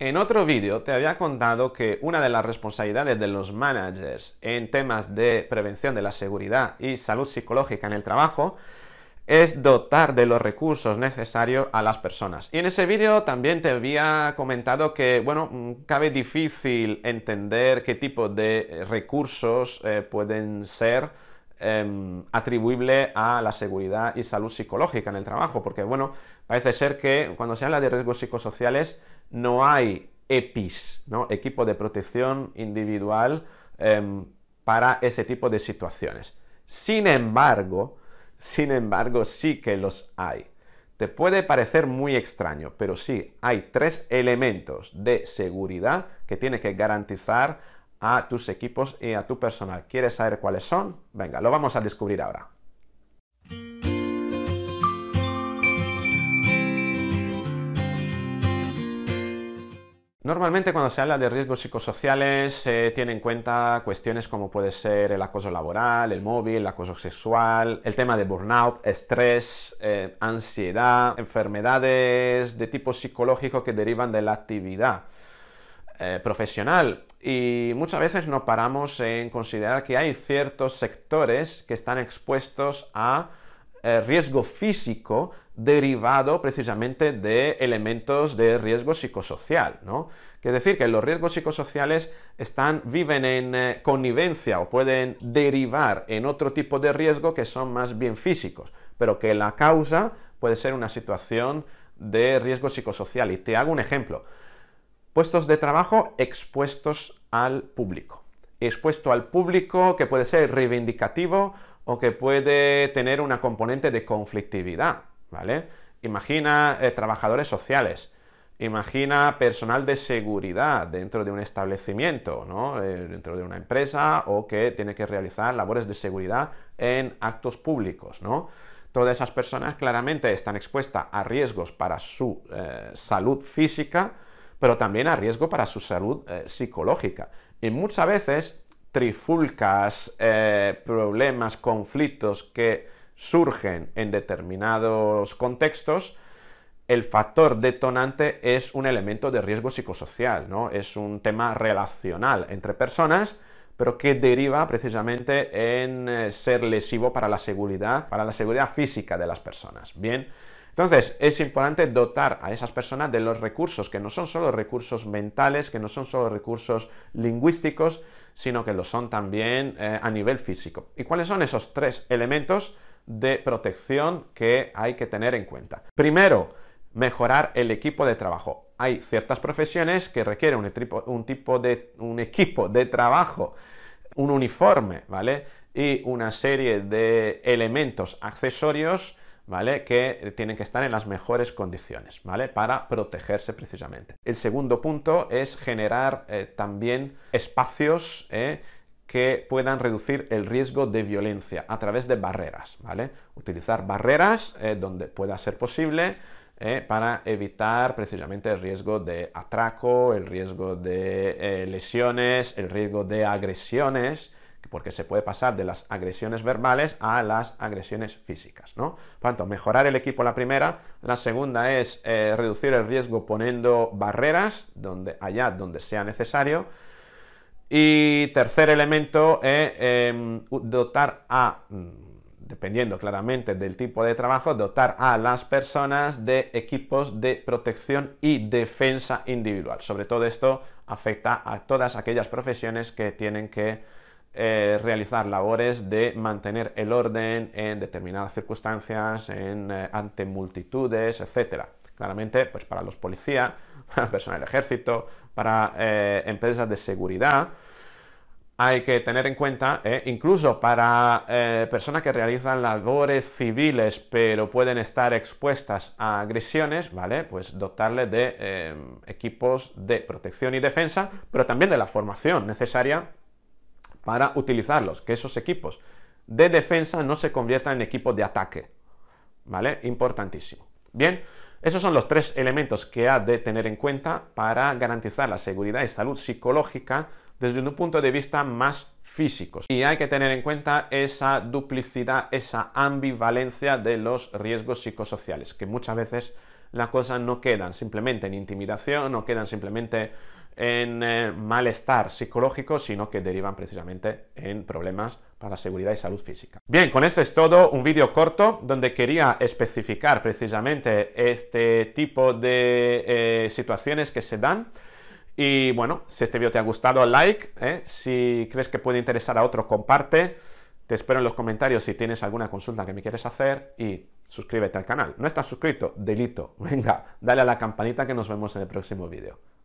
En otro vídeo te había contado que una de las responsabilidades de los managers en temas de prevención de la seguridad y salud psicológica en el trabajo es dotar de los recursos necesarios a las personas. Y en ese vídeo también te había comentado que, bueno, mm, cabe difícil entender qué tipo de eh, recursos eh, pueden ser em, atribuibles a la seguridad y salud psicológica en el trabajo, porque bueno, parece ser que cuando se habla de riesgos psicosociales no hay EPIs, ¿no? equipo de protección individual em, para ese tipo de situaciones. Sin embargo, sin embargo, sí que los hay. Te puede parecer muy extraño, pero sí, hay tres elementos de seguridad que tiene que garantizar a tus equipos y a tu personal. ¿Quieres saber cuáles son? Venga, lo vamos a descubrir ahora. Normalmente cuando se habla de riesgos psicosociales se tiene en cuenta cuestiones como puede ser el acoso laboral, el móvil, el acoso sexual, el tema de burnout, estrés, eh, ansiedad, enfermedades de tipo psicológico que derivan de la actividad eh, profesional. Y muchas veces no paramos en considerar que hay ciertos sectores que están expuestos a eh, riesgo físico derivado precisamente de elementos de riesgo psicosocial, ¿no? Quiere decir que los riesgos psicosociales están, viven en eh, connivencia o pueden derivar en otro tipo de riesgo que son más bien físicos, pero que la causa puede ser una situación de riesgo psicosocial. Y te hago un ejemplo. Puestos de trabajo expuestos al público. Expuesto al público que puede ser reivindicativo o que puede tener una componente de conflictividad, ¿vale? Imagina eh, trabajadores sociales, imagina personal de seguridad dentro de un establecimiento, ¿no? Eh, dentro de una empresa o que tiene que realizar labores de seguridad en actos públicos, ¿no? Todas esas personas claramente están expuestas a riesgos para su eh, salud física, pero también a riesgo para su salud psicológica. Y muchas veces trifulcas, eh, problemas, conflictos que surgen en determinados contextos, el factor detonante es un elemento de riesgo psicosocial, ¿no? Es un tema relacional entre personas, pero que deriva precisamente en eh, ser lesivo para la seguridad, para la seguridad física de las personas. Bien, entonces es importante dotar a esas personas de los recursos que no son solo recursos mentales, que no son solo recursos lingüísticos, sino que lo son también eh, a nivel físico. ¿Y cuáles son esos tres elementos de protección que hay que tener en cuenta? Primero, mejorar el equipo de trabajo. Hay ciertas profesiones que requieren un, tipo de, un equipo de trabajo, un uniforme, ¿vale? Y una serie de elementos accesorios ¿vale? Que tienen que estar en las mejores condiciones, ¿vale? Para protegerse precisamente. El segundo punto es generar eh, también espacios eh, que puedan reducir el riesgo de violencia a través de barreras, ¿vale? Utilizar barreras eh, donde pueda ser posible para evitar precisamente el riesgo de atraco, el riesgo de lesiones, el riesgo de agresiones, porque se puede pasar de las agresiones verbales a las agresiones físicas, ¿no? Por tanto, mejorar el equipo la primera, la segunda es eh, reducir el riesgo poniendo barreras donde, allá donde sea necesario, y tercer elemento es eh, em, dotar a, mm, dependiendo claramente del tipo de trabajo, dotar a las personas de equipos de protección y defensa individual. Sobre todo esto afecta a todas aquellas profesiones que tienen que eh, realizar labores de mantener el orden en determinadas circunstancias, en, eh, ante multitudes, etc. Claramente, pues para los policías, para el del ejército, para eh, empresas de seguridad, hay que tener en cuenta, incluso para personas que realizan labores civiles pero pueden estar expuestas a agresiones, ¿vale? Pues dotarles de equipos de protección y defensa, pero también de la formación necesaria para utilizarlos, que esos equipos de defensa no se conviertan en equipos de ataque. ¿Vale? Importantísimo. Bien, esos son los tres elementos que ha de tener en cuenta para garantizar la seguridad y salud psicológica desde un punto de vista más físico. Y hay que tener en cuenta esa duplicidad, esa ambivalencia de los riesgos psicosociales, que muchas veces las cosas no quedan simplemente en intimidación, no quedan simplemente en eh, malestar psicológico, sino que derivan precisamente en problemas para seguridad y salud física. Bien, con esto es todo, un vídeo corto donde quería especificar precisamente este tipo de eh, situaciones que se dan. Y bueno, si este vídeo te ha gustado, like. Eh. Si crees que puede interesar a otro, comparte. Te espero en los comentarios si tienes alguna consulta que me quieres hacer y suscríbete al canal. ¿No estás suscrito? Delito. Venga, dale a la campanita que nos vemos en el próximo vídeo.